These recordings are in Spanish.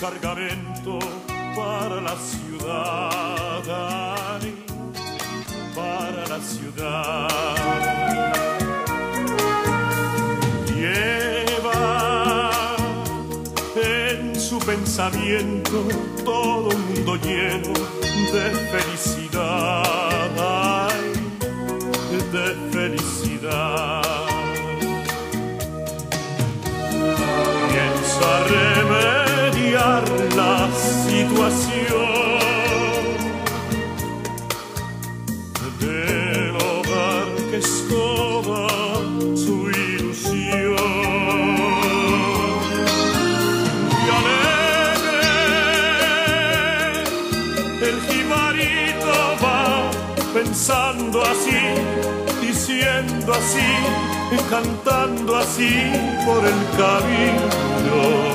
cargamento para la ciudad, para la ciudad. Lleva en su pensamiento todo un mundo lleno de felicidad. situación del hogar que escoba su ilusión. Y alegre, el jimarito va pensando así, diciendo así, y cantando así por el camino.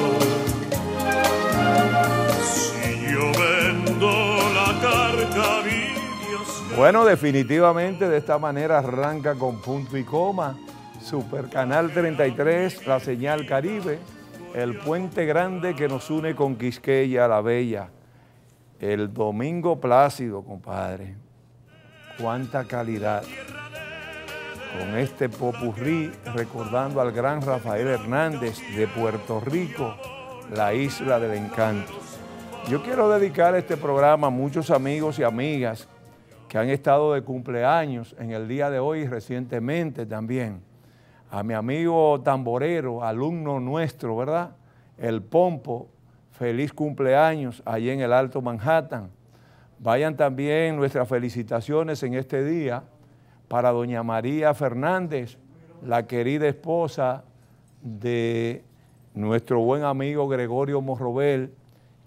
Bueno, definitivamente de esta manera arranca con punto y coma. Super Canal 33, la señal Caribe, el puente grande que nos une con Quisqueya, la Bella. El domingo plácido, compadre. Cuánta calidad. Con este popurrí recordando al gran Rafael Hernández de Puerto Rico, la isla del encanto. Yo quiero dedicar este programa a muchos amigos y amigas que han estado de cumpleaños en el día de hoy y recientemente también. A mi amigo tamborero, alumno nuestro, ¿verdad? El Pompo, feliz cumpleaños allí en el Alto Manhattan. Vayan también nuestras felicitaciones en este día para doña María Fernández, la querida esposa de nuestro buen amigo Gregorio Morrobel,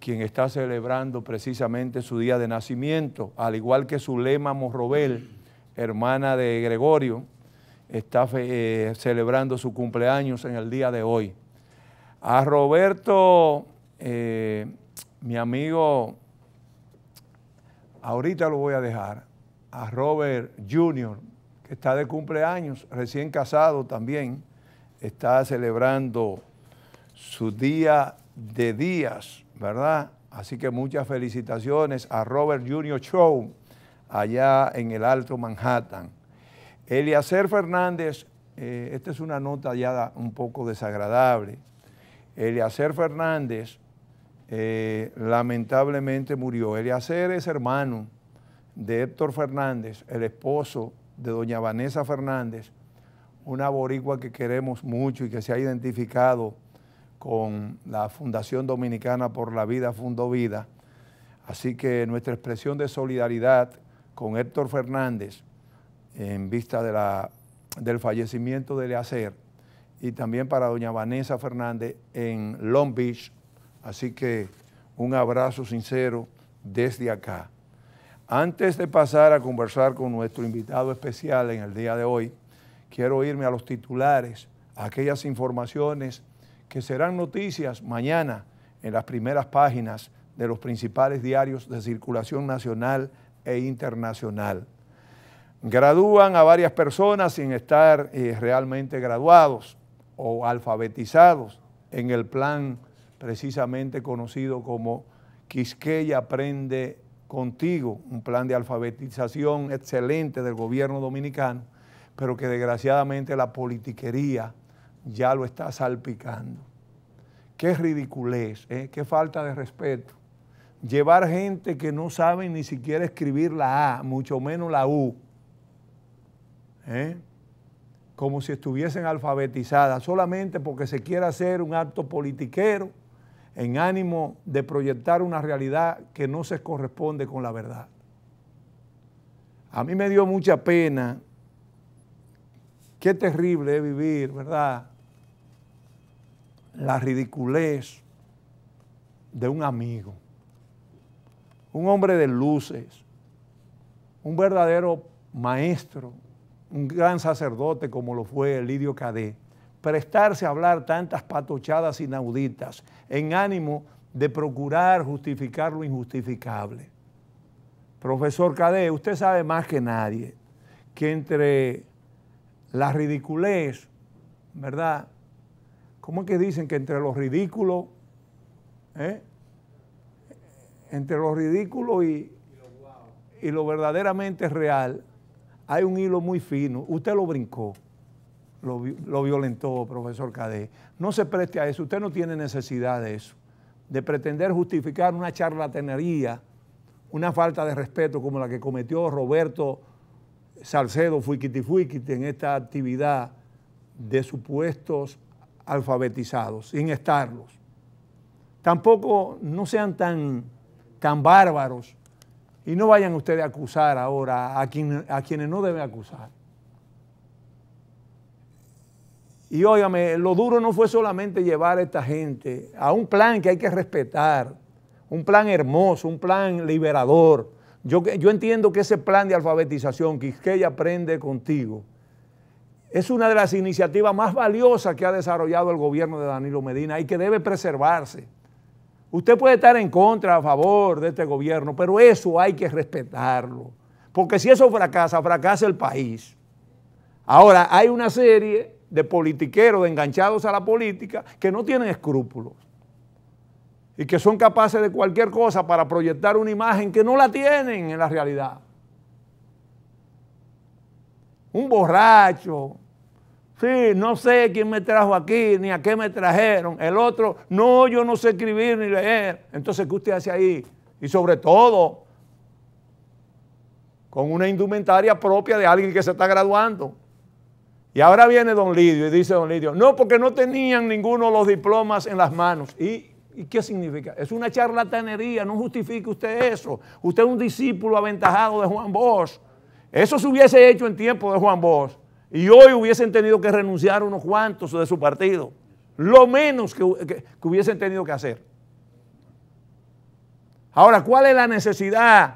quien está celebrando precisamente su día de nacimiento, al igual que Zulema Morrobel, hermana de Gregorio, está eh, celebrando su cumpleaños en el día de hoy. A Roberto, eh, mi amigo, ahorita lo voy a dejar, a Robert Jr., que está de cumpleaños, recién casado también, está celebrando su día de días. ¿verdad? Así que muchas felicitaciones a Robert Junior Show allá en el Alto Manhattan. Eliacer Fernández, eh, esta es una nota ya un poco desagradable. Eliaser Fernández eh, lamentablemente murió. Eliaser es hermano de Héctor Fernández, el esposo de doña Vanessa Fernández, una boricua que queremos mucho y que se ha identificado con la Fundación Dominicana por la Vida, Fundo Vida. Así que nuestra expresión de solidaridad con Héctor Fernández en vista de la, del fallecimiento de Leacer y también para doña Vanessa Fernández en Long Beach. Así que un abrazo sincero desde acá. Antes de pasar a conversar con nuestro invitado especial en el día de hoy, quiero irme a los titulares, a aquellas informaciones que serán noticias mañana en las primeras páginas de los principales diarios de circulación nacional e internacional. Gradúan a varias personas sin estar eh, realmente graduados o alfabetizados en el plan precisamente conocido como Quisqueya Aprende Contigo, un plan de alfabetización excelente del gobierno dominicano, pero que desgraciadamente la politiquería ya lo está salpicando. Qué ridiculez, ¿eh? qué falta de respeto. Llevar gente que no sabe ni siquiera escribir la A, mucho menos la U, ¿eh? como si estuviesen alfabetizadas, solamente porque se quiera hacer un acto politiquero en ánimo de proyectar una realidad que no se corresponde con la verdad. A mí me dio mucha pena, qué terrible es vivir, ¿verdad? la ridiculez de un amigo, un hombre de luces, un verdadero maestro, un gran sacerdote como lo fue Elidio Cadé, prestarse a hablar tantas patochadas inauditas en ánimo de procurar justificar lo injustificable. Profesor Cadé, usted sabe más que nadie que entre la ridiculez, ¿verdad? ¿Cómo es que dicen que entre los ridículos, eh? entre los ridículos y, lo verdaderamente real, hay un hilo muy fino. Usted lo brincó, lo, violentó, profesor Cadet. No se preste a eso, usted no tiene necesidad de eso, de pretender justificar una charlatanería, una falta de respeto como la que cometió Roberto Salcedo Fuiquiti Fuiquiti en esta actividad de supuestos alfabetizados, sin estarlos. Tampoco no sean tan, tan bárbaros y no vayan ustedes a acusar ahora a, a quienes no deben acusar. Y óigame, lo duro no fue solamente llevar a esta gente a un plan que hay que respetar, un plan hermoso, un plan liberador. Yo, yo entiendo que ese plan de alfabetización, que ella aprende contigo, es una de las iniciativas más valiosas que ha desarrollado el gobierno de Danilo Medina y que debe preservarse. Usted puede estar en contra, a favor de este gobierno, pero eso hay que respetarlo. Porque si eso fracasa, fracasa el país. Ahora, hay una serie de politiqueros, de enganchados a la política, que no tienen escrúpulos y que son capaces de cualquier cosa para proyectar una imagen que no la tienen en la realidad. Un borracho, Sí, no sé quién me trajo aquí, ni a qué me trajeron. El otro, no, yo no sé escribir ni leer. Entonces, ¿qué usted hace ahí? Y sobre todo, con una indumentaria propia de alguien que se está graduando. Y ahora viene don Lidio y dice don Lidio, no, porque no tenían ninguno los diplomas en las manos. ¿Y, qué significa? Es una charlatanería, no justifique usted eso. Usted es un discípulo aventajado de Juan Bosch. Eso se hubiese hecho en tiempo de Juan Bosch. Y hoy hubiesen tenido que renunciar unos cuantos de su partido. Lo menos que, hubiesen tenido que hacer. Ahora, ¿cuál es la necesidad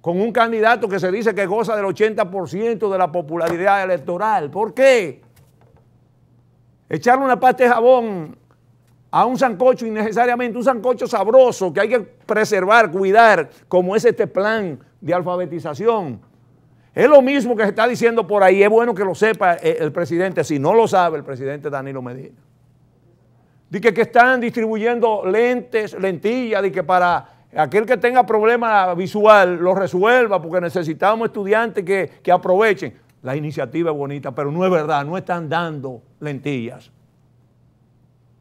con un candidato que se dice que goza del 80% de la popularidad electoral? ¿Por qué? Echarle una pasta de jabón a un sancocho innecesariamente, un sancocho sabroso que hay que preservar, cuidar, como es este plan de alfabetización es lo mismo que se está diciendo por ahí, es bueno que lo sepa eh, el presidente, si no lo sabe el presidente Danilo Medina. Dice que, están distribuyendo lentes, lentillas, de que para aquel que tenga problema visual lo resuelva, porque necesitamos estudiantes que, que aprovechen. La iniciativa es bonita, pero no es verdad, no están dando lentillas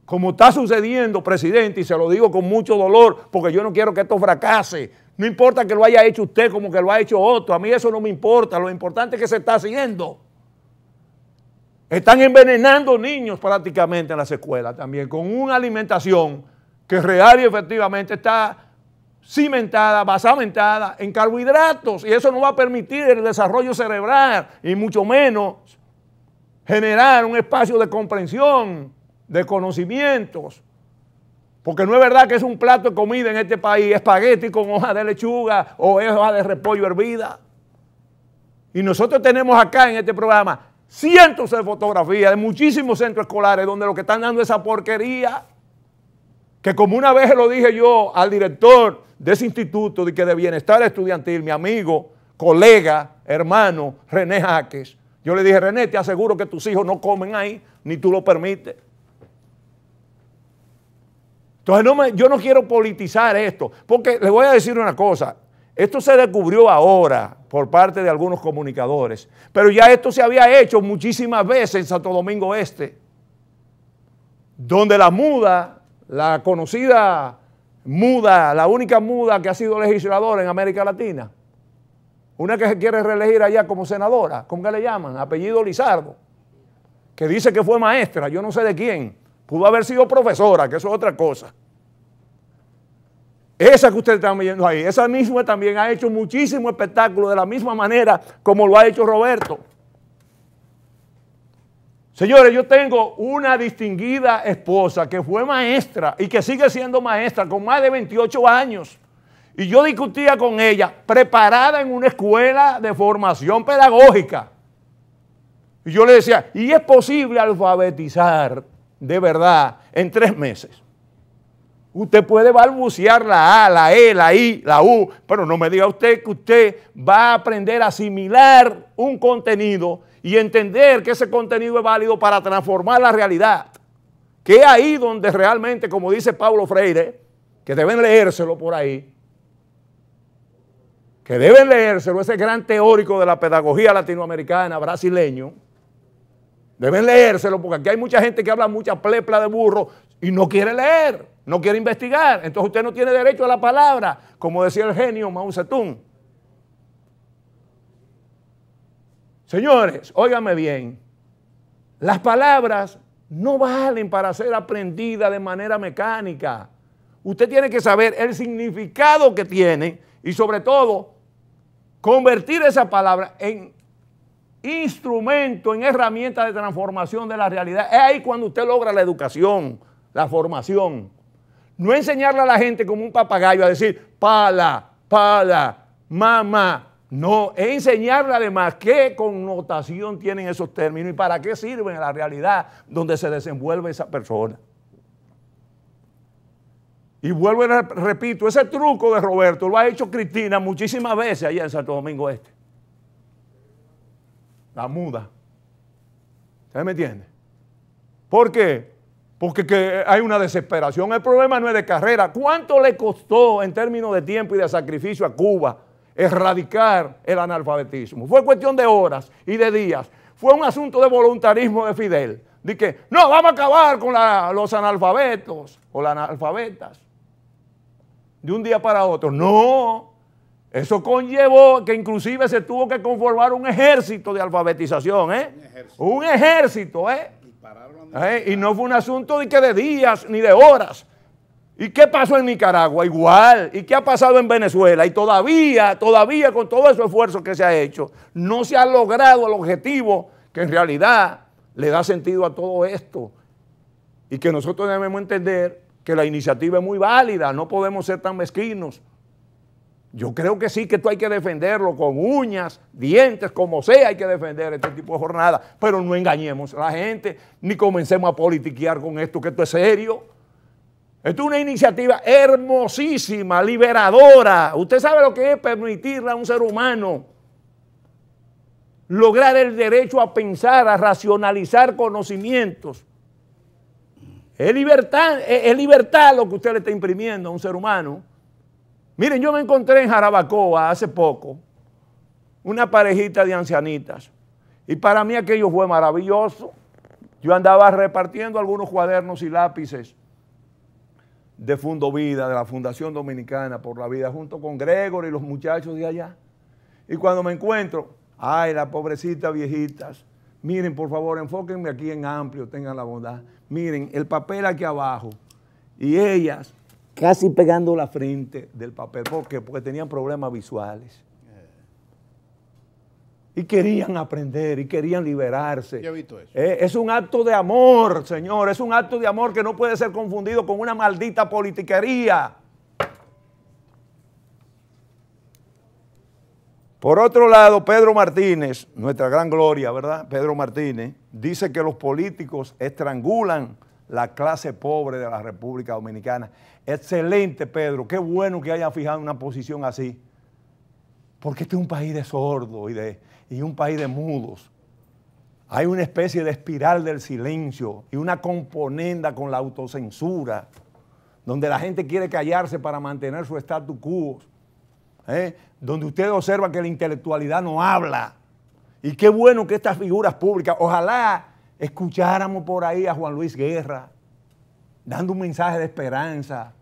como está sucediendo, presidente, y se lo digo con mucho dolor, porque yo no quiero que esto fracase. No importa que lo haya hecho usted como que lo ha hecho otro, a mí eso no me importa, lo importante es que se está haciendo. Están envenenando niños prácticamente en las escuelas también, con una alimentación que real y efectivamente está cimentada, basamentada en carbohidratos, y eso no va a permitir el desarrollo cerebral, y mucho menos generar un espacio de comprensión de conocimientos. Porque no es verdad que es un plato de comida en este país, espagueti con hoja de lechuga o hoja de repollo hervida. Y nosotros tenemos acá en este programa cientos de fotografías de muchísimos centros escolares donde lo que están dando esa porquería. Que como una vez lo dije yo al director de ese instituto de, que de bienestar estudiantil, mi amigo, colega, hermano, René Jaques, yo le dije, René, te aseguro que tus hijos no comen ahí, ni tú lo permites. Entonces yo no quiero politizar esto, porque les voy a decir una cosa, esto se descubrió ahora por parte de algunos comunicadores, pero ya esto se había hecho muchísimas veces en Santo Domingo Este, donde la muda, la conocida muda, la única muda que ha sido legisladora en América Latina, una que se quiere reelegir allá como senadora, ¿cómo que le llaman? Apellido Lizardo, que dice que fue maestra, yo no sé de quién, Pudo haber sido profesora, que eso es otra cosa. Esa que ustedes están viendo ahí, esa misma también ha hecho muchísimo espectáculo de la misma manera como lo ha hecho Roberto. Señores, yo tengo una distinguida esposa que fue maestra y que sigue siendo maestra con más de 28 años. Y yo discutía con ella, preparada en una escuela de formación pedagógica. Y yo le decía, ¿y es posible alfabetizar de verdad en tres meses. Usted puede balbucear la A, la E, la I, la U, pero no me diga usted que usted va a aprender a asimilar un contenido y entender que ese contenido es válido para transformar la realidad. Que ahí donde realmente, como dice Pablo Freire, que deben leérselo por ahí, que deben leérselo, ese gran teórico de la pedagogía latinoamericana, brasileño, Deben leérselo porque aquí hay mucha gente que habla mucha plepla de burro y no quiere leer, no quiere investigar. Entonces usted no tiene derecho a la palabra, como decía el genio Mao Señores, óigame bien, las palabras no valen para ser aprendidas de manera mecánica. Usted tiene que saber el significado que tiene y sobre todo convertir esa palabra en instrumento, en herramienta de transformación de la realidad. Es ahí cuando usted logra la educación, la formación. No enseñarle a la gente como un papagayo a decir pala, pala, mamá. No, es enseñarle además qué connotación tienen esos términos y para qué sirven en la realidad donde se desenvuelve esa persona. Y vuelvo y repito, ese truco de Roberto lo ha hecho Cristina muchísimas veces allá en Santo Domingo Este la muda. ¿se me entiende? ¿Por qué? Porque hay una desesperación. El problema no es de carrera. ¿Cuánto le costó en términos de tiempo y de sacrificio a Cuba erradicar el analfabetismo? Fue cuestión de horas y de días. Fue un asunto de voluntarismo de Fidel. De que, no, vamos a acabar con los analfabetos o las analfabetas. De un día para otro. No, eso conllevó que inclusive se tuvo que conformar un ejército de alfabetización, ¿eh? Un ejército, ¿eh? Y, ¿Eh? no fue un asunto de que de días ni de horas. ¿Y qué pasó en Nicaragua? Igual. ¿Y qué ha pasado en Venezuela? Y todavía, todavía con todo ese esfuerzo que se ha hecho, no se ha logrado el objetivo que en realidad le da sentido a todo esto. Y que nosotros debemos entender que la iniciativa es muy válida, no podemos ser tan mezquinos yo creo que sí, que esto hay que defenderlo con uñas, dientes, como sea, hay que defender este tipo de jornada, Pero no engañemos a la gente, ni comencemos a politiquear con esto, que esto es serio. Esto es una iniciativa hermosísima, liberadora. Usted sabe lo que es permitirle a un ser humano lograr el derecho a pensar, a racionalizar conocimientos. Es libertad, es libertad lo que usted le está imprimiendo a un ser humano. Miren, yo me encontré en Jarabacoa hace poco una parejita de ancianitas y para mí aquello fue maravilloso. Yo andaba repartiendo algunos cuadernos y lápices de Fundo Vida, de la Fundación Dominicana por la Vida, junto con Gregor y los muchachos de allá. Y cuando me encuentro, ay, las pobrecitas viejitas, miren, por favor, enfóquenme aquí en amplio, tengan la bondad. Miren, el papel aquí abajo. Y ellas casi pegando la frente del papel. Porque tenían problemas visuales. Y querían aprender y querían liberarse. he visto eso. Eh, es un acto de amor, Señor. Es un acto de amor que no puede ser confundido con una maldita politiquería. Por otro lado, Pedro Martínez, nuestra gran gloria, ¿verdad? Pedro Martínez, dice que los políticos estrangulan la clase pobre de la República Dominicana. Excelente, Pedro. Qué bueno que hayan fijado una posición así. Porque este es un país de sordos y, un país de mudos. Hay una especie de espiral del silencio y una componenda con la autocensura, donde la gente quiere callarse para mantener su status quo, ¿eh? donde usted observa que la intelectualidad no habla. Y qué bueno que estas figuras públicas, ojalá escucháramos por ahí a Juan Luis Guerra dando un mensaje de esperanza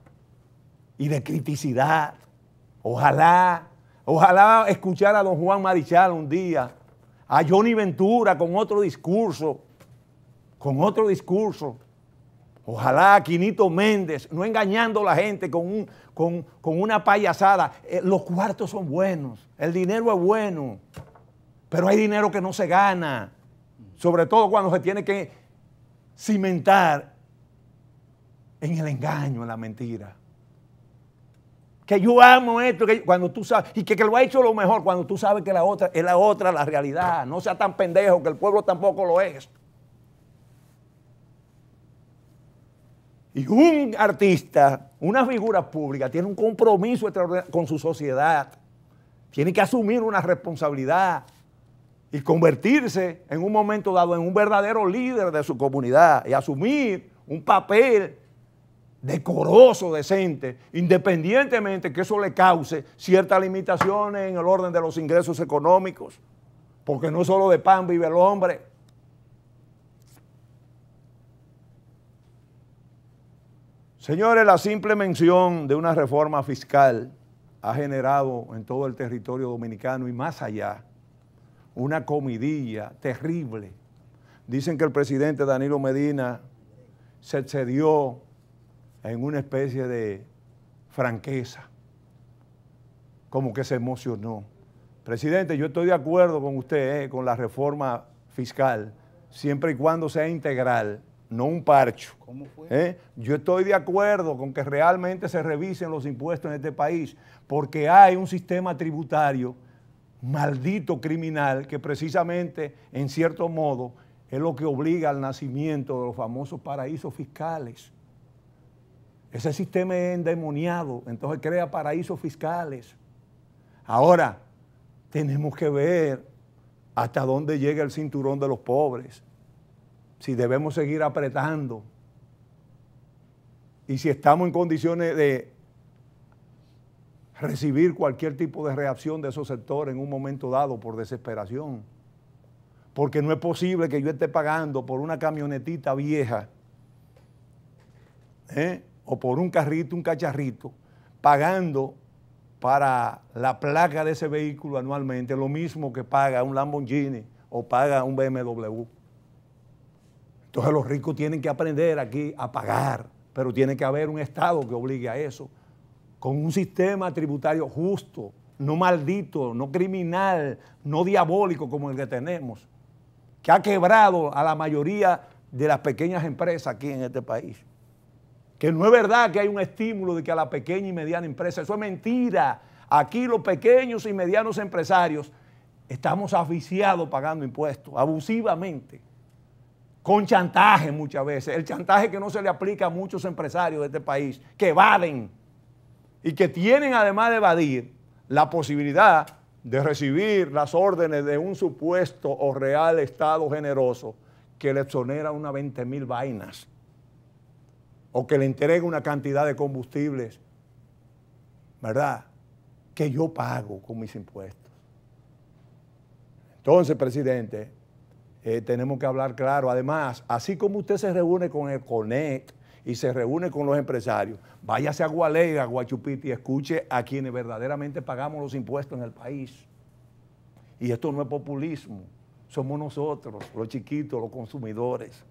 y de criticidad. Ojalá, ojalá escuchar a don Juan Marichal un día, a Johnny Ventura con otro discurso, con otro discurso. Ojalá a Quinito Méndez, no engañando a la gente con, con, una payasada. Eh, los cuartos son buenos, el dinero es bueno, pero hay dinero que no se gana sobre todo cuando se tiene que cimentar en el engaño, en la mentira. Que yo amo esto, que cuando tú sabes, y que, lo ha hecho lo mejor, cuando tú sabes que la otra es la otra la realidad. No sea tan pendejo, que el pueblo tampoco lo es. Y un artista, una figura pública, tiene un compromiso con su sociedad. Tiene que asumir una responsabilidad y convertirse en un momento dado en un verdadero líder de su comunidad y asumir un papel decoroso, decente, independientemente que eso le cause ciertas limitaciones en el orden de los ingresos económicos, porque no solo de pan vive el hombre. Señores, la simple mención de una reforma fiscal ha generado en todo el territorio dominicano y más allá una comidilla terrible. Dicen que el presidente Danilo Medina se excedió en una especie de franqueza, como que se emocionó. Presidente, yo estoy de acuerdo con usted, eh, con la reforma fiscal, siempre y cuando sea integral, no un parcho. Eh, yo estoy de acuerdo con que realmente se revisen los impuestos en este país, porque hay un sistema tributario maldito criminal que precisamente, en cierto modo, es lo que obliga al nacimiento de los famosos paraísos fiscales. Ese sistema es endemoniado, entonces crea paraísos fiscales. Ahora, tenemos que ver hasta dónde llega el cinturón de los pobres, si debemos seguir apretando y si estamos en condiciones de recibir cualquier tipo de reacción de esos sectores en un momento dado por desesperación. Porque no es posible que yo esté pagando por una camionetita vieja ¿eh? o por un carrito, un cacharrito, pagando para la placa de ese vehículo anualmente, lo mismo que paga un Lamborghini o paga un BMW. Entonces los ricos tienen que aprender aquí a pagar, pero tiene que haber un Estado que obligue a eso con un sistema tributario justo, no maldito, no criminal, no diabólico como el que tenemos, que ha quebrado a la mayoría de las pequeñas empresas aquí en este país. Que no es verdad que hay un estímulo de que a la pequeña y mediana empresa, eso es mentira. Aquí los pequeños y medianos empresarios estamos asfixiados pagando impuestos, abusivamente, con chantaje muchas veces. El chantaje que no se le aplica a muchos empresarios de este país, que valen y que tienen además de evadir la posibilidad de recibir las órdenes de un supuesto o real Estado generoso que le exonera unas 20 mil vainas o que le entregue una cantidad de combustibles, ¿verdad? Que yo pago con mis impuestos. Entonces, presidente, eh, tenemos que hablar claro. Además, así como usted se reúne con el CONEC, y se reúne con los empresarios. Váyase a Gualega, Guachupiti, y escuche a quienes verdaderamente pagamos los impuestos en el país. Y esto no es populismo, somos nosotros, los chiquitos, los consumidores.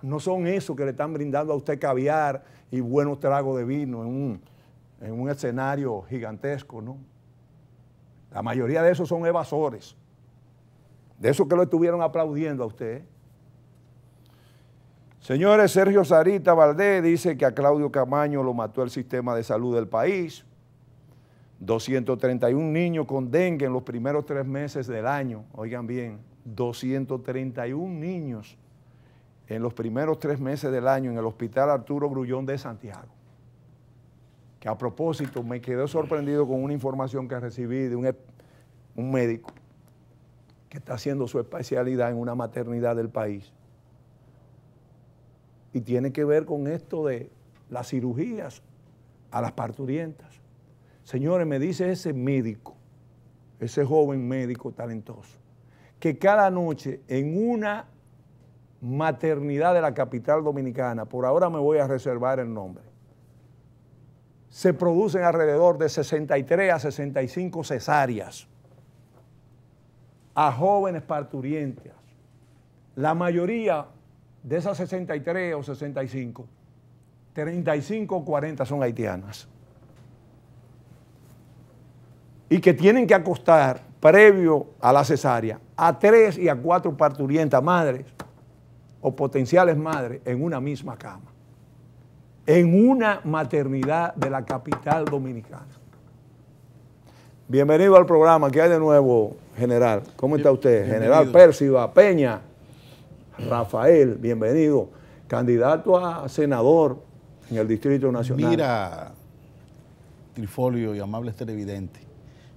No son esos que le están brindando a usted caviar y buenos tragos de vino en un, en un escenario gigantesco, ¿no? La mayoría de esos son evasores, de esos que lo estuvieron aplaudiendo a usted. Señores, Sergio Sarita Valdés dice que a Claudio Camaño lo mató el sistema de salud del país. 231 niños con dengue en los primeros tres meses del año. Oigan bien, 231 niños en los primeros tres meses del año en el Hospital Arturo Grullón de Santiago. Que a propósito me quedé sorprendido con una información que recibí de un, e, un médico que está haciendo su especialidad en una maternidad del país y tiene que ver con esto de las cirugías a las parturientas. Señores, me dice ese médico, ese joven médico talentoso, que cada noche en una maternidad de la capital dominicana, por ahora me voy a reservar el nombre, se producen alrededor de 63 a 65 cesáreas a jóvenes parturientas. La mayoría de esas 63 o 65, 35 o 40 son haitianas. Y que tienen que acostar previo a la cesárea a tres y a cuatro parturientas madres o potenciales madres en una misma cama, en una maternidad de la capital dominicana. Bienvenido al programa, que hay de nuevo, general? ¿Cómo está usted? General Persiva Peña. Rafael, bienvenido, candidato a senador en el Distrito Nacional. Mira, Trifolio y amables televidentes,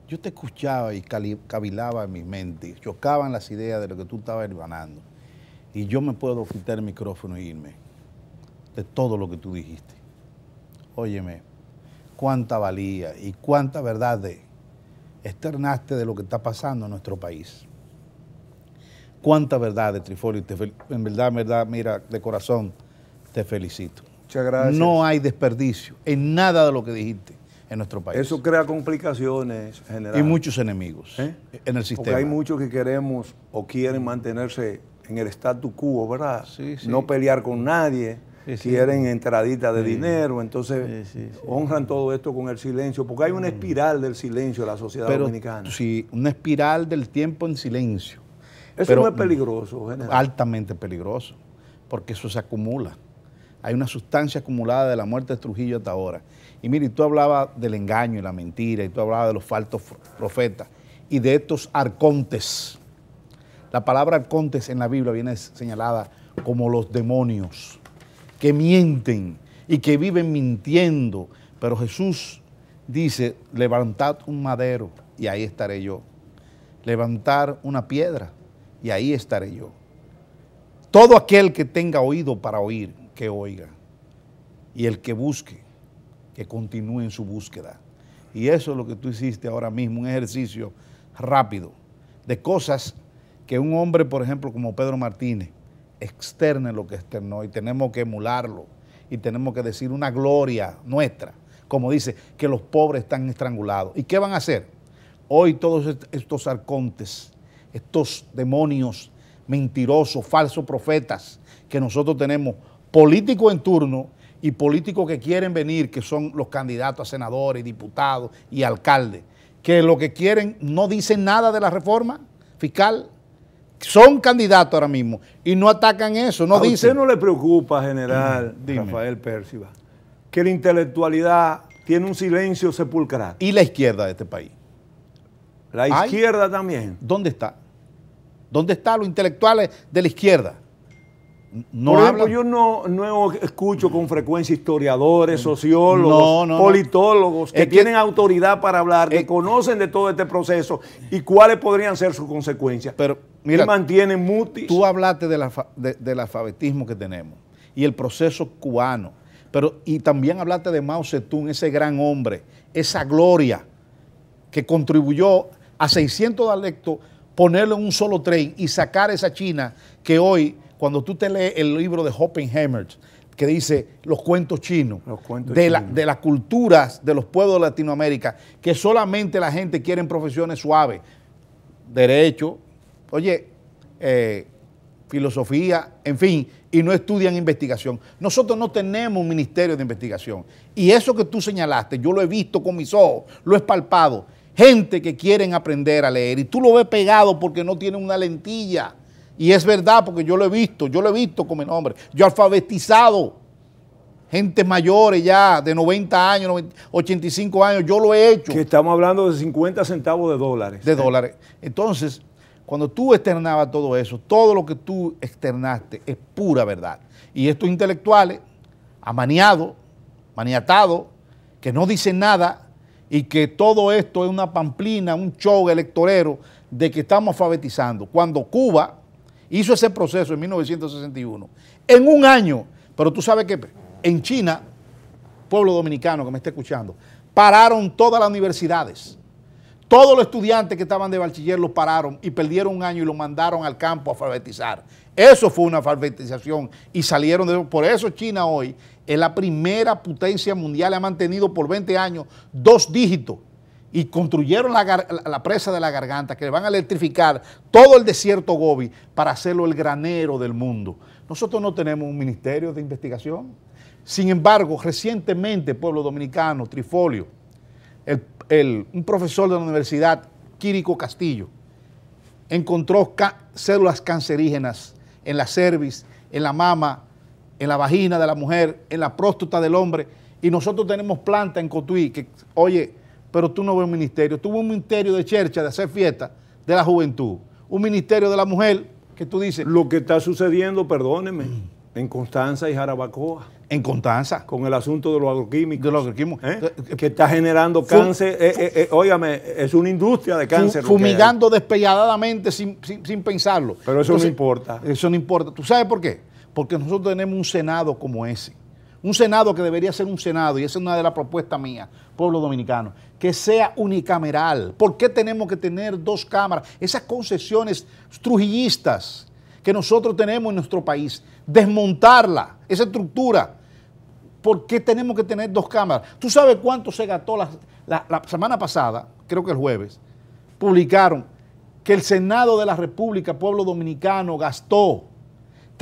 yo te escuchaba y cavilaba en mi mente, chocaban las ideas de lo que tú estabas hermanando. Y yo me puedo quitar el micrófono e irme de todo lo que tú dijiste. Óyeme, cuánta valía y cuánta verdad externaste de lo que está pasando en nuestro país cuánta verdad de Trifolio. en verdad, verdad, mira, de corazón, te felicito. Muchas gracias. No hay desperdicio en nada de lo que dijiste en nuestro país. Eso crea complicaciones generales. Y muchos enemigos ¿Eh? en el sistema. Porque hay muchos que queremos o quieren mantenerse en el status quo, ¿verdad? Sí, sí. No pelear con nadie. quieren entradita de dinero, entonces honran todo esto con el silencio, porque hay una mm. espiral del silencio en la sociedad dominicana. Sí, una espiral del tiempo en silencio. Eso no es peligroso, general. Altamente peligroso, porque eso se acumula. Hay una sustancia acumulada de la muerte de Trujillo hasta ahora. Y mire, tú hablabas del engaño y la mentira, y tú hablabas de los faltos profetas y de estos arcontes. La palabra arcontes en la Biblia viene señalada como los demonios que mienten y que viven mintiendo. Pero Jesús dice, levantad un madero y ahí estaré yo. Levantar una piedra y ahí estaré yo. Todo aquel que tenga oído para oír, que oiga. Y el que busque, que continúe en su búsqueda. Y eso es lo que tú hiciste ahora mismo, un ejercicio rápido de cosas que un hombre, por ejemplo, como Pedro Martínez, externe lo que externó y tenemos que emularlo y tenemos que decir una gloria nuestra, como dice, que los pobres están estrangulados. ¿Y qué van a hacer? Hoy todos estos arcontes estos demonios mentirosos, falsos profetas que nosotros tenemos, políticos en turno y políticos que quieren venir, que son los candidatos a senadores, diputados y alcaldes, que lo que quieren no dicen nada de la reforma fiscal, son candidatos ahora mismo y no atacan eso, no ¿A usted no le preocupa, general mm, Rafael Pérsiva, que la intelectualidad tiene un silencio sepulcral? Y la izquierda de este país. La izquierda también. ¿Dónde está? ¿Dónde están los intelectuales de la izquierda? No Por ejemplo, yo no, escucho con frecuencia historiadores, sociólogos, politólogos que, tienen autoridad para hablar, que conocen de todo este proceso y cuáles podrían ser sus consecuencias. Pero mira, mantienen mutis. Tú hablaste del alfabetismo que tenemos y el proceso cubano, pero y también hablaste de Mao Zedong, ese gran hombre, esa gloria que contribuyó a 600 dialectos, ponerlo en un solo tren y sacar esa China que hoy, cuando tú te lees el libro de Hoppenheimer que dice los cuentos chinos, de, de, las culturas de los pueblos de Latinoamérica, que solamente la gente quiere en profesiones suaves, derecho, oye, eh, filosofía, en fin, y no estudian investigación. Nosotros no tenemos un ministerio de investigación. Y eso que tú señalaste, yo lo he visto con mis ojos, lo he palpado gente que quieren aprender a leer y tú lo ves pegado porque no tiene una lentilla. Y es verdad porque yo lo he visto, yo lo he visto con mi nombre. yo alfabetizado, gente mayores ya de 90 años, 85 años, yo lo he hecho. Que estamos hablando de 50 centavos de dólares. De dólares. Entonces, cuando tú externabas todo eso, todo lo que tú externaste es pura verdad. Y estos intelectuales, maniado maniatados, que no dicen nada, y que todo esto es una pamplina, un show electorero de que estamos alfabetizando. Cuando Cuba hizo ese proceso en 1961, en un año, pero tú sabes que en China, pueblo dominicano que me está escuchando, pararon todas las universidades. Todos los estudiantes que estaban de bachiller los pararon y perdieron un año y los mandaron al campo a alfabetizar. Eso fue una alfabetización y salieron de... Por eso China hoy es la primera potencia mundial, ha mantenido por 20 años dos dígitos y construyeron la, presa de la garganta, que le van a electrificar todo el desierto Gobi para hacerlo el granero del mundo. Nosotros no tenemos un ministerio de investigación. Sin embargo, recientemente, pueblo dominicano, Trifolio, un profesor de la universidad, Quirico Castillo, encontró células cancerígenas en la cervix, en la mama en la vagina de la mujer, en la próstata del hombre. Y nosotros tenemos planta en Cotuí que, oye, pero tú no ves un ministerio. Tuvo un ministerio de chercha, de hacer fiesta, de la juventud. Un ministerio de la mujer que tú dices. Lo que está sucediendo, perdóneme, en Constanza y Jarabacoa. En Constanza. Con el asunto de los agroquímicos. De los agroquímicos. ¿Eh? Eh, que está generando cáncer. Eh, óigame, es una industria de cáncer. Fumigando despelladadamente sin, pensarlo. Pero eso no importa. Eso no importa. ¿Tú sabes por qué? porque nosotros tenemos un Senado como ese. Un Senado que debería ser un Senado, y esa es una de las propuestas mías, pueblo dominicano, que sea unicameral. ¿Por qué tenemos que tener dos cámaras? Esas concesiones trujillistas que nosotros tenemos en nuestro país, desmontarla, esa estructura. ¿Por qué tenemos que tener dos cámaras? ¿Tú sabes cuánto se gastó la, la semana pasada, creo que el jueves, publicaron que el Senado de la República, pueblo dominicano, gastó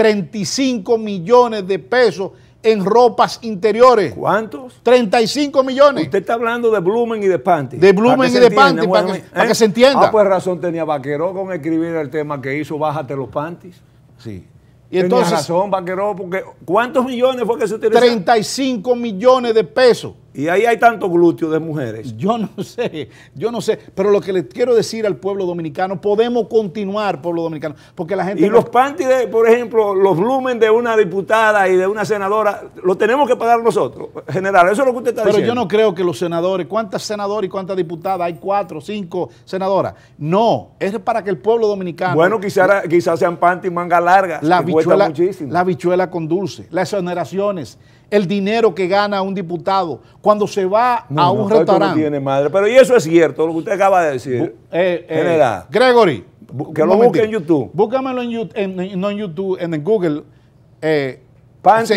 35 millones de pesos en ropas interiores. ¿Cuántos? 35 millones. Usted está hablando de Blumen y de Panty. De Blumen y de Panty, para, que, ¿eh? se entienda. Ah, pues razón tenía Vaqueró con escribir el tema que hizo Bájate los Panties. Sí. Y entonces, razón, Vaqueró, porque ¿cuántos millones fue que se utilizó? 35 millones de pesos. Y ahí hay tanto glúteo de mujeres. Yo no sé, yo no sé. Pero lo que le quiero decir al pueblo dominicano, podemos continuar, pueblo dominicano. Porque la gente. Y los panties, por ejemplo, los blumen de una diputada y de una senadora, lo tenemos que pagar nosotros, general. Eso es lo que usted está diciendo. Pero yo no creo que los senadores, ¿cuántas senadoras y cuántas diputadas? Hay cuatro, cinco senadoras. No, es para que el pueblo dominicano. Bueno, quizás quizás sean panties manga larga. La la bichuela con dulce, las exoneraciones el dinero que gana un diputado cuando se va a un restaurante. tiene madre. Pero y eso es cierto, lo que usted acaba de decir. Eh, eh, Gregory. Que lo busque en YouTube. Búscamelo en YouTube, no en YouTube, en Google. Eh,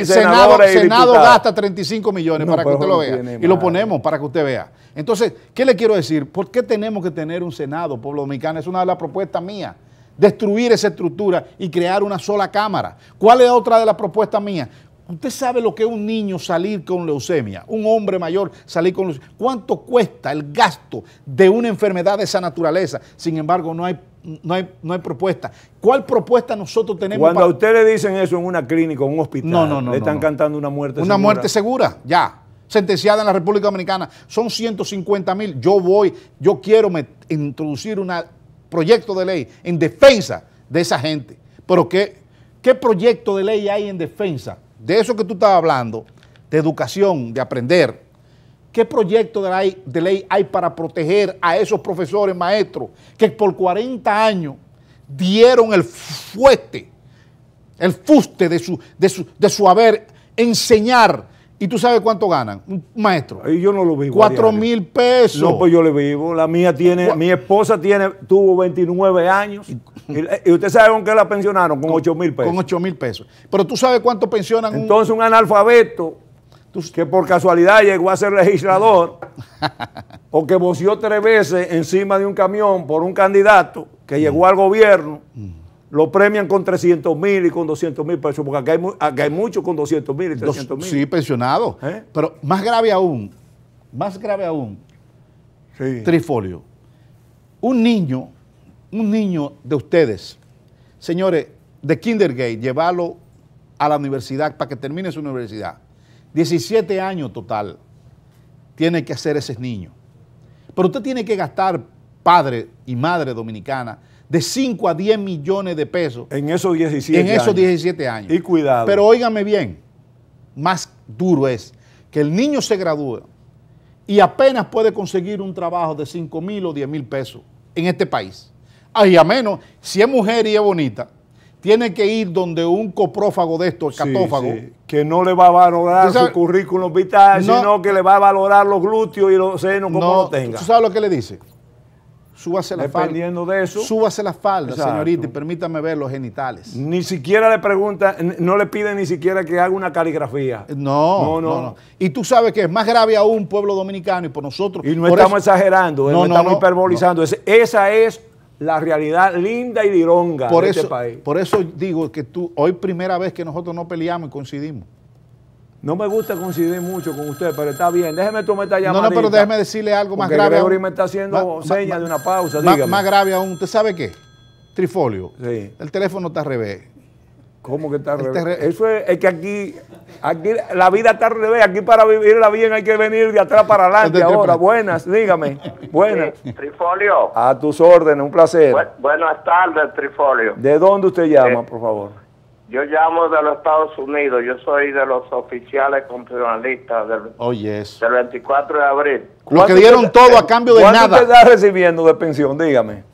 Senado, Senado gasta 35 millones para que usted lo vea. Y lo ponemos para que usted vea. Entonces, ¿qué le quiero decir? ¿Por qué tenemos que tener un Senado, pueblo dominicano? Es una de las propuestas mías. Destruir esa estructura y crear una sola Cámara. ¿Cuál es otra de las propuestas mías? Usted sabe lo que es un niño salir con leucemia, un hombre mayor salir con leucemia. ¿Cuánto cuesta el gasto de una enfermedad de esa naturaleza? Sin embargo, no hay, no hay, propuesta. ¿Cuál propuesta nosotros tenemos? Cuando ustedes dicen eso en una clínica, en un hospital, no, le están cantando una muerte una segura. Una muerte segura, ya. Sentenciada en la República Dominicana. Son 150 mil. Yo voy, yo quiero introducir un proyecto de ley en defensa de esa gente. Pero ¿qué, ¿qué proyecto de ley hay en defensa de eso que tú estabas hablando, de educación, de aprender, ¿qué proyecto de ley, hay para proteger a esos profesores, maestros, que por 40 años dieron el fuerte el fuste de su, de su, de su haber, enseñar ¿Y tú sabes cuánto ganan? Un maestro. Y yo no lo vivo. Cuatro mil pesos. No, pues yo le vivo. La mía tiene, mi esposa tiene, tuvo 29 años. Y, usted sabe con qué la pensionaron, con ocho mil pesos. Con ocho mil pesos. Pero tú sabes cuánto pensionan. Entonces un, analfabeto que por casualidad llegó a ser legislador o que voció tres veces encima de un camión por un candidato que llegó al gobierno mm lo premian con 300 mil y con 200 mil pesos, porque acá hay, muchos con 200 mil y 300 mil. Sí, pensionados. ¿Eh? Pero más grave aún, más grave aún, Trifolio, un niño, un niño de ustedes, señores, de Kindergate, llevarlo a la universidad para que termine su universidad. 17 años total tiene que hacer ese niño. Pero usted tiene que gastar, padre y madre dominicana, de 5 a 10 millones de pesos. En esos 17 años. Y cuidado. Pero óigame bien, más duro es que el niño se gradúa y apenas puede conseguir un trabajo de 5 mil o 10 mil pesos en este país. Ahí a menos, si es mujer y es bonita, tiene que ir donde un coprófago de estos, catófago. Que no le va a valorar su currículum vital, sino que le va a valorar los glúteos y los senos como lo tenga. ¿Tú sabes lo que le dice? Súbase la Dependiendo de eso. Súbase la falda, señorita, y permítame ver los genitales. Ni siquiera le pregunta, no le piden ni siquiera que haga una caligrafía. Eh, no no, no, Y tú sabes que es más grave aún pueblo dominicano y por nosotros. Y no estamos exagerando, eh, no, estamos hiperbolizando. esa es la realidad linda y dironga de este país. Por eso digo que tú, hoy primera vez que nosotros no peleamos y coincidimos. No me gusta coincidir mucho con usted, pero está bien. Déjeme tomar esta llamada. No, no, pero déjeme decirle algo más grave. Gregory me está haciendo señas de una pausa, Más grave aún. ¿Usted sabe qué? Trifolio. Sí. El teléfono está al revés. ¿Cómo que está al este revés? Eso es, que aquí, aquí la vida está al revés. Aquí para vivirla bien hay que venir de atrás para adelante ahora. Buenas, dígame. Buenas. trifolio. A tus órdenes, un placer. buenas tardes, Trifolio. ¿De dónde usted llama, eh, por favor? Yo llamo de los Estados Unidos, yo soy de los oficiales constitucionalistas del, 24 de abril. Lo que dieron todo a cambio de nada. ¿Cuánto está recibiendo de pensión? Dígame.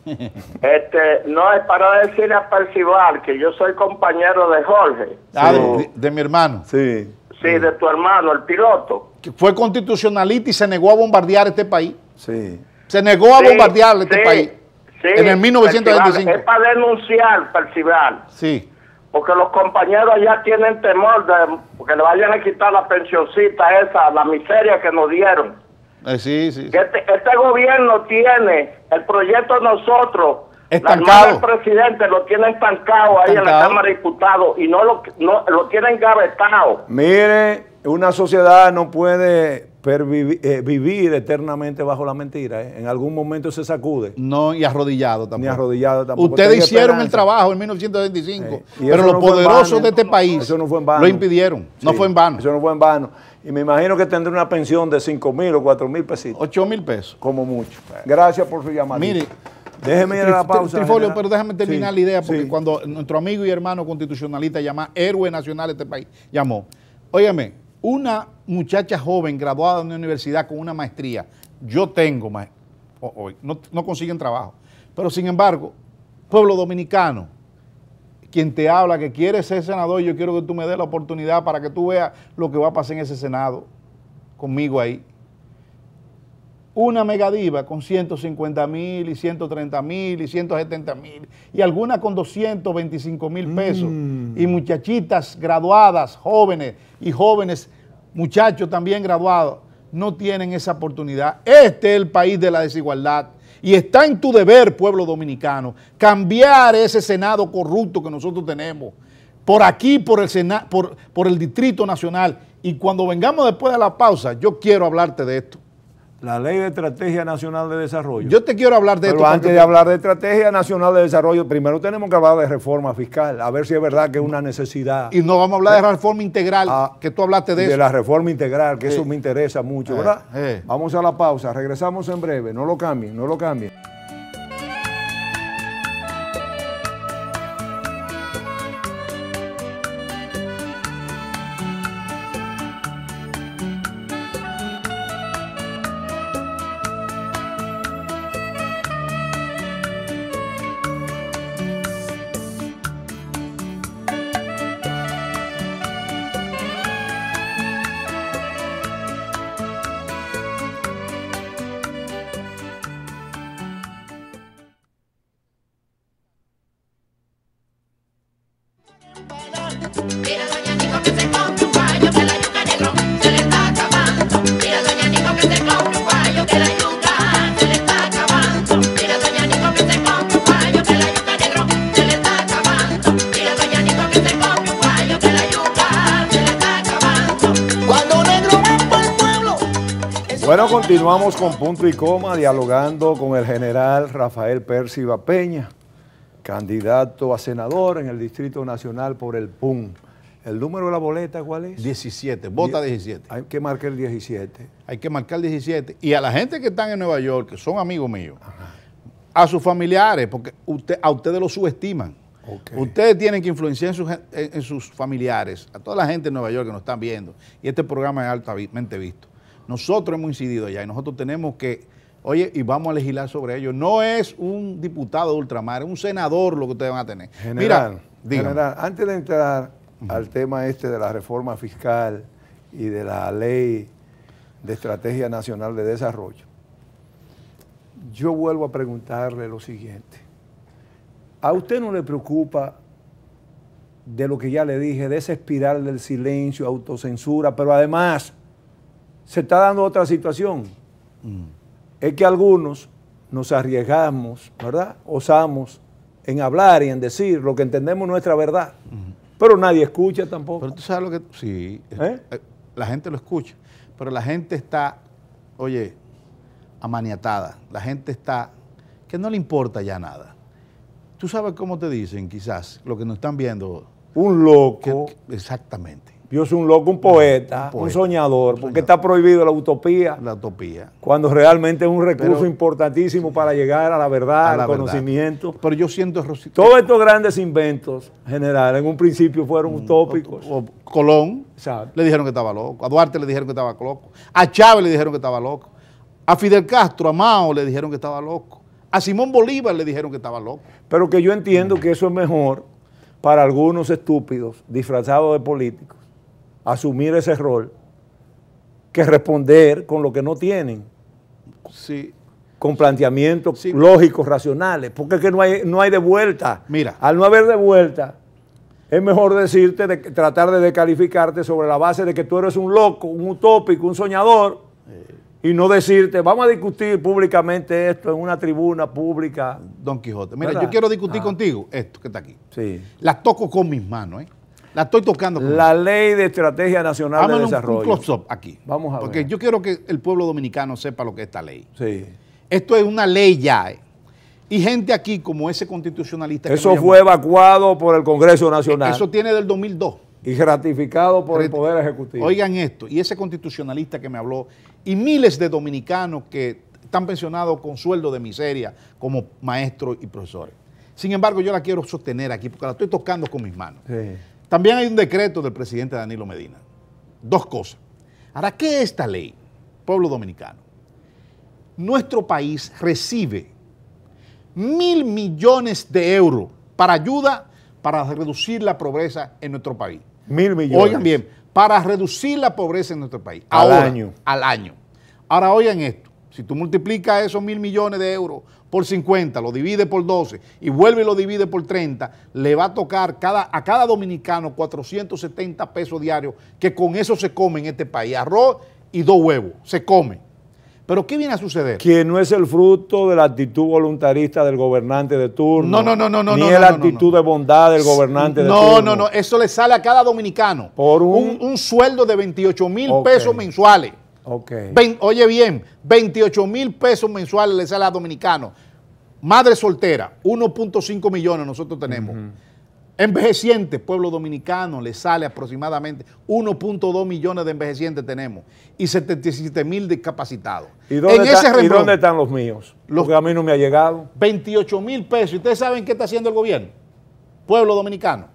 Este, no, es para decir a Percival que yo soy compañero de Jorge. Ah, de, mi hermano. Sí. Sí, de tu hermano, el piloto. Que fue constitucionalista y se negó a bombardear este país. Sí. Se negó a bombardear este país. en el 1925. Es para denunciar, Percival. Sí porque los compañeros allá tienen temor de que le vayan a quitar la pensioncita esa, la miseria que nos dieron. Eh, sí, sí, este, este, gobierno tiene el proyecto de nosotros, estancado. El del presidente lo tiene estancado, ahí en la Cámara de Diputados y no lo, no, lo tiene engavetado. Mire, una sociedad no puede eh, vivir eternamente bajo la mentira. ¿eh? En algún momento se sacude. No, y arrodillado también Ni arrodillado Ustedes hicieron el trabajo en 1925, pero los poderosos de este país lo impidieron. no fue en vano. Eso no fue en vano. Y me imagino que tendré una pensión de 5 mil o 4 mil pesitos. 8 mil pesos. Como mucho. Gracias por su llamada. Mire. Déjeme ir a la pausa. pero déjame terminar la idea, porque cuando nuestro amigo y hermano constitucionalista llama héroe nacional de este país, llamó. Óyeme, una muchacha joven graduada de una universidad con una maestría, yo tengo maestría, hoy, no, consiguen trabajo. Pero sin embargo, pueblo dominicano, quien te habla que quiere ser senador, yo quiero que tú me des la oportunidad para que tú veas lo que va a pasar en ese Senado conmigo ahí. Una megadiva con 150 mil y 130 mil y 170 mil y alguna con 225 mil pesos mm. y muchachitas graduadas, jóvenes y jóvenes muchachos también graduados, no tienen esa oportunidad. Este es el país de la desigualdad. Y está en tu deber, pueblo dominicano, cambiar ese Senado corrupto que nosotros tenemos por aquí, por el, Sena, por el Distrito Nacional. Y cuando vengamos después de la pausa, yo quiero hablarte de esto la Ley de Estrategia Nacional de Desarrollo. Yo te quiero hablar de Pero antes de hablar de Estrategia Nacional de Desarrollo, primero tenemos que hablar de reforma fiscal, a ver si es verdad que es una necesidad. Y no vamos a hablar de reforma integral, ah, que tú hablaste de, eso. De la reforma integral, que eso me interesa mucho, eh, ¿verdad? Eh. Vamos a la pausa, regresamos en breve, no lo cambien, no lo cambien. Continuamos con punto y coma dialogando con el general Rafael Percy Peña, candidato a senador en el Distrito Nacional por el PUN. ¿El número de la boleta cuál es? 17, vota 17. Hay que marcar el 17. Hay que marcar el 17. Y a la gente que está en Nueva York, que son amigos míos, a sus familiares, porque a ustedes lo subestiman. Ustedes tienen que influenciar en sus, en sus familiares, a toda la gente en Nueva York que nos están viendo. Y este programa es altamente visto. Nosotros hemos incidido ya y nosotros tenemos que, oye, y vamos a legislar sobre ello. No es un diputado de ultramar, es un senador lo que ustedes van a tener. General, Mira, antes de entrar al tema este de la reforma fiscal y de la ley de Estrategia Nacional de Desarrollo, yo vuelvo a preguntarle lo siguiente. ¿A usted no le preocupa de lo que ya le dije, de esa espiral del silencio, autocensura, pero además se está dando otra situación. Mm. Es que algunos nos arriesgamos, ¿verdad? Osamos en hablar y en decir lo que entendemos nuestra verdad. Mm. Pero nadie escucha tampoco. Pero tú sabes lo que... Sí, ¿Eh? Eh, la gente lo escucha. Pero la gente está, oye, amaniatada. La gente está que no le importa ya nada. Tú sabes cómo te dicen, quizás, lo que nos están viendo. Un loco. exactamente. Yo soy un loco, un poeta, un, soñador, porque está prohibido la utopía. La utopía. Cuando realmente es un recurso importantísimo para llegar a la verdad, al conocimiento. Pero yo siento... Todos estos grandes inventos, generales, en un principio fueron mm, utópicos. O, Colón le dijeron que estaba loco, a Duarte le dijeron que estaba loco, a Chávez le dijeron que estaba loco, a Fidel Castro, a Mao le dijeron que estaba loco, a Simón Bolívar le dijeron que estaba loco. Pero que yo entiendo que eso es mejor para algunos estúpidos disfrazados de políticos asumir ese rol que responder con lo que no tienen. Sí. Con planteamientos lógicos, racionales, porque es que no hay, no hay de vuelta. Mira. Al no haber de vuelta, es mejor decirte, tratar de descalificarte sobre la base de que tú eres un loco, un utópico, un soñador, eh. y no decirte, vamos a discutir públicamente esto en una tribuna pública. Don Quijote, mira, yo quiero discutir ah. contigo esto que está aquí. Sí. Las toco con mis manos, ¿eh? La estoy tocando. Con la ley de estrategia nacional de desarrollo. aquí. Vamos a Porque yo quiero que el pueblo dominicano sepa lo que es esta ley. Sí. Esto es una ley ya. Eh. Y gente aquí como ese constitucionalista. Eso fue evacuado por el Congreso e-, Nacional. Eso tiene del 2002. Y ratificado por el Poder Ejecutivo. Oigan esto, y ese constitucionalista que me habló, y miles de dominicanos que están pensionados con sueldo de miseria como maestros y profesores. Sin embargo, yo la quiero sostener aquí porque la estoy tocando con mis manos. Sí. También hay un decreto del presidente Danilo Medina. Dos cosas. Ahora, ¿qué esta ley? Pueblo dominicano. Nuestro país recibe mil millones de euros para ayuda para reducir la pobreza en nuestro país. Mil millones. Oigan bien, para reducir la pobreza en nuestro país. al año. Al año. Ahora oigan esto. Si tú multiplicas esos mil millones de euros por 50, lo divides por 12 y vuelve y lo divide por 30, le va a tocar cada, a cada dominicano 470 pesos diarios, que con eso se come en este país. Arroz y dos huevos, se come. Pero ¿qué viene a suceder? Que no es el fruto de la actitud voluntarista del gobernante de turno. No, no, no, no, no. Ni la actitud de bondad del gobernante de turno. No, no, no. Eso le sale a cada dominicano. Por un, sueldo de 28 mil pesos mensuales oye bien, 28 mil pesos mensuales le sale a dominicano Madre soltera, 1.5 millones nosotros tenemos. Envejecientes, pueblo dominicano, le sale aproximadamente 1.2 millones de envejecientes tenemos y 77 mil discapacitados. ¿Y dónde, están los míos? Los a mí no me ha llegado. 28 mil pesos. ¿Ustedes saben qué está haciendo el gobierno? Pueblo dominicano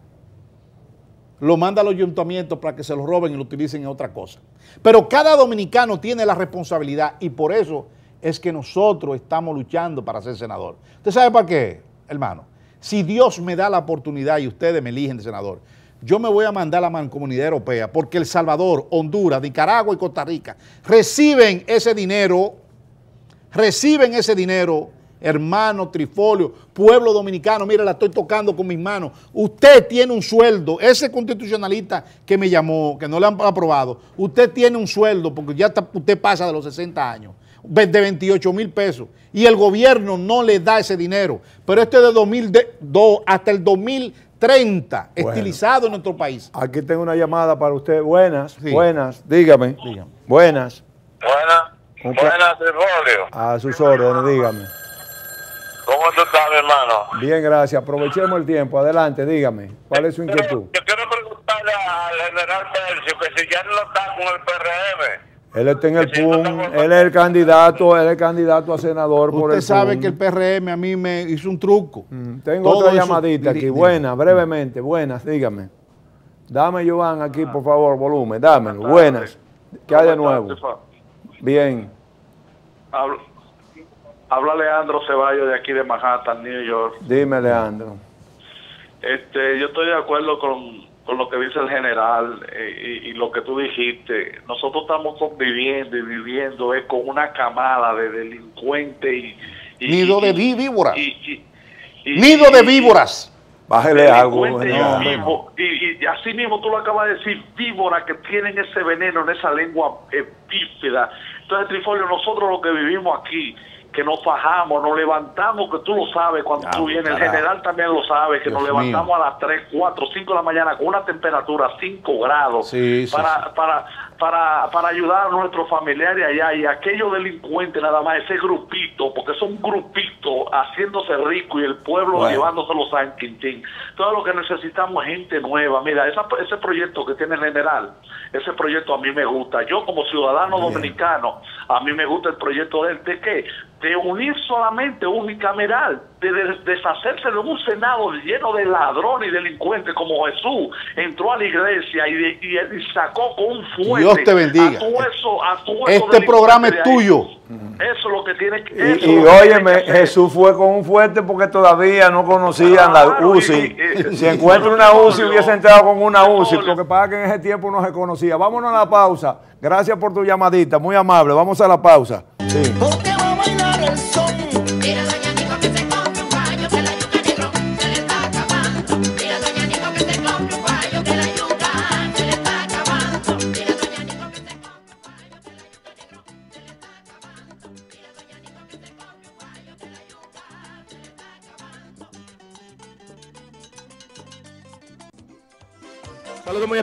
lo manda a los ayuntamientos para que se lo roben y lo utilicen en otra cosa. Pero cada dominicano tiene la responsabilidad y por eso es que nosotros estamos luchando para ser senador. ¿Usted sabe para qué, hermano? Si Dios me da la oportunidad y ustedes me eligen de senador, yo me voy a mandar a la mancomunidad europea porque El Salvador, Honduras, Nicaragua y Costa Rica reciben ese dinero, reciben ese dinero hermano Trifolio, pueblo dominicano, mire, la estoy tocando con mis manos. Usted tiene un sueldo, ese constitucionalista que me llamó, que no le han aprobado, usted tiene un sueldo porque ya usted pasa de los 60 años de 28 mil pesos y el gobierno no le da ese dinero, pero esto es de 2002 hasta el 2030 estilizado en nuestro país. Aquí tengo una llamada para usted. Buenas, buenas, dígame. dígame. Buenas. Buenas. Buenas, Trifolio. A sus órdenes, dígame. ¿Cómo tú estás, hermano? Bien, gracias. Aprovechemos el tiempo. Adelante, dígame. ¿Cuál es su inquietud? Yo quiero preguntarle al general Tercio que si ya no está con el PRM. Él está en el PUM, él es el candidato, él es candidato a senador por el Usted sabe que el PRM a mí me hizo un truco. Mm, tengo otra llamadita aquí, buena, mm. brevemente, buenas, dígame. Dame, Joan, aquí, por favor, volumen, dámelo, buenas. ¿Qué hay de nuevo? Bien. Hablo, Habla Leandro Ceballos de aquí de Manhattan, New York. Dime, Leandro. Este, yo estoy de acuerdo con, lo que dice el general eh, y, lo que tú dijiste. Nosotros estamos conviviendo y viviendo eh, con una camada de delincuentes y... Nido de víboras. Nido de víboras. Bájele algo. Y, así mismo tú lo acabas de decir, víboras que tienen ese veneno en esa lengua epífida. Entonces, Trifolio, nosotros lo que vivimos aquí que nos fajamos, nos levantamos, que tú lo sabes, cuando ah, tú vienes, el general también lo sabe, que nos levantamos a las 3, 4, 5 de la mañana con una temperatura 5 grados para, para, ayudar a nuestros familiares allá y aquellos delincuentes nada más, ese grupito, porque son grupito, haciéndose rico y el pueblo llevándoselo a San Quintín. Todo lo que necesitamos es gente nueva. Mira, esa, ese proyecto que tiene el general, ese proyecto a mí me gusta. Yo como ciudadano dominicano, a mí me gusta el proyecto de él. ¿De qué? de unir solamente un bicameral, de deshacerse de un Senado lleno de ladrones y delincuentes como Jesús entró a la iglesia y, sacó con un fuerte. Dios te bendiga. A tu a este programa es tuyo. Eso es lo que tiene que Y, y óyeme, Jesús fue con un fuerte porque todavía no conocían la UCI. si encuentra una UCI, hubiese entrado con una UCI. Lo que pasa que en ese tiempo no se conocía. Vámonos a la pausa. Gracias por tu llamadita, muy amable. Vamos a la pausa. Sí.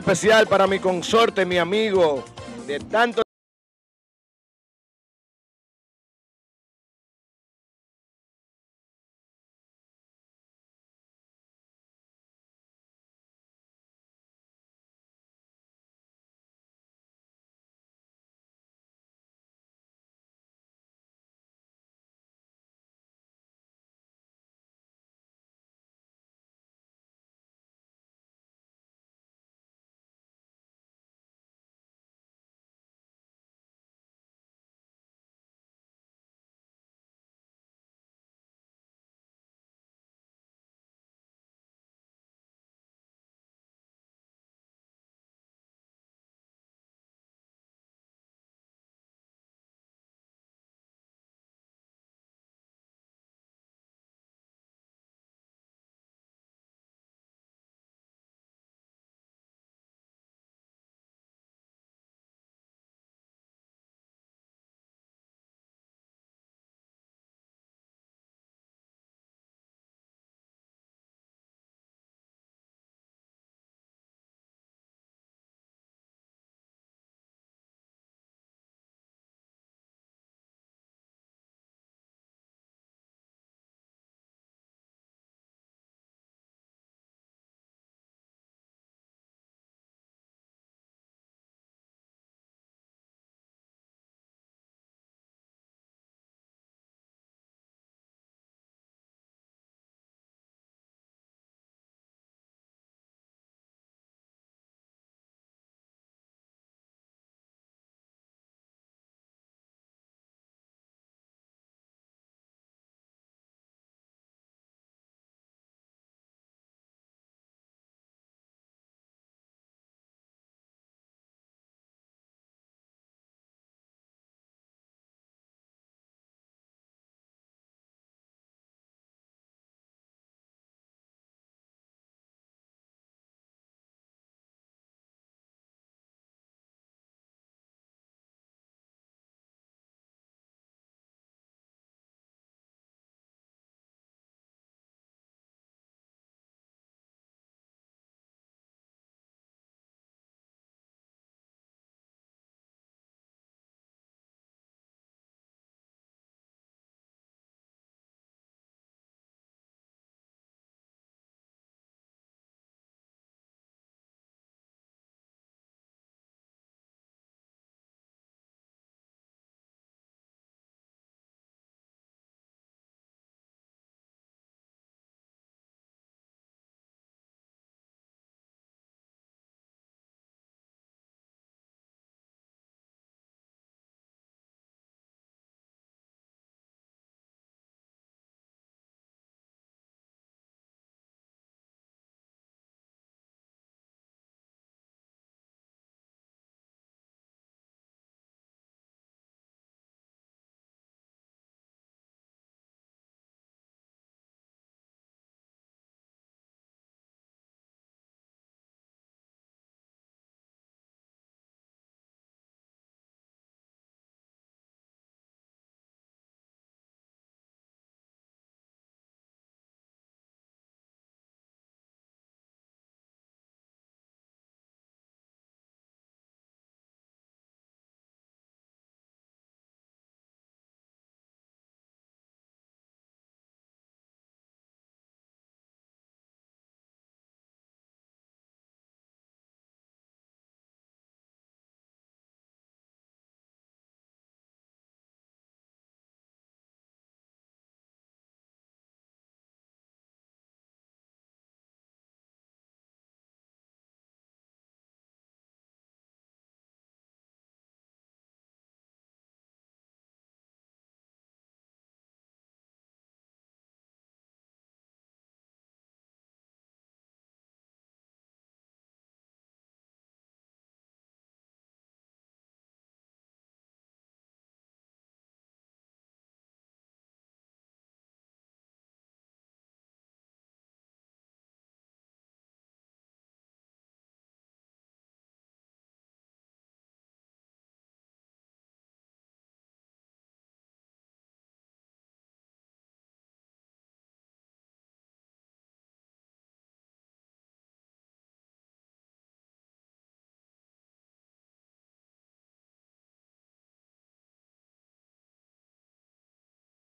especial para mi consorte, mi amigo, de tanto